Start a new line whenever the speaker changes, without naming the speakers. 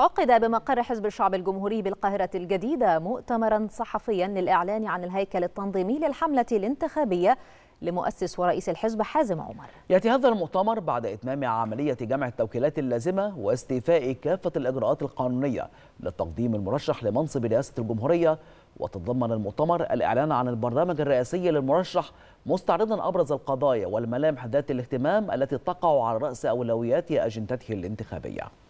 عقد بمقر حزب الشعب الجمهوري بالقاهرة الجديدة مؤتمرا صحفيا للإعلان عن الهيكل التنظيمي للحملة الانتخابية لمؤسس ورئيس الحزب حازم عمر
يأتي هذا المؤتمر بعد إتمام عملية جمع التوكيلات اللازمة واستيفاء كافة الإجراءات القانونية لتقديم المرشح لمنصب رئاسة الجمهورية وتضمن المؤتمر الإعلان عن البرنامج الرئاسي للمرشح مستعرضا أبرز القضايا والملامح ذات الاهتمام التي تقع على رأس أولويات أجندته الانتخابية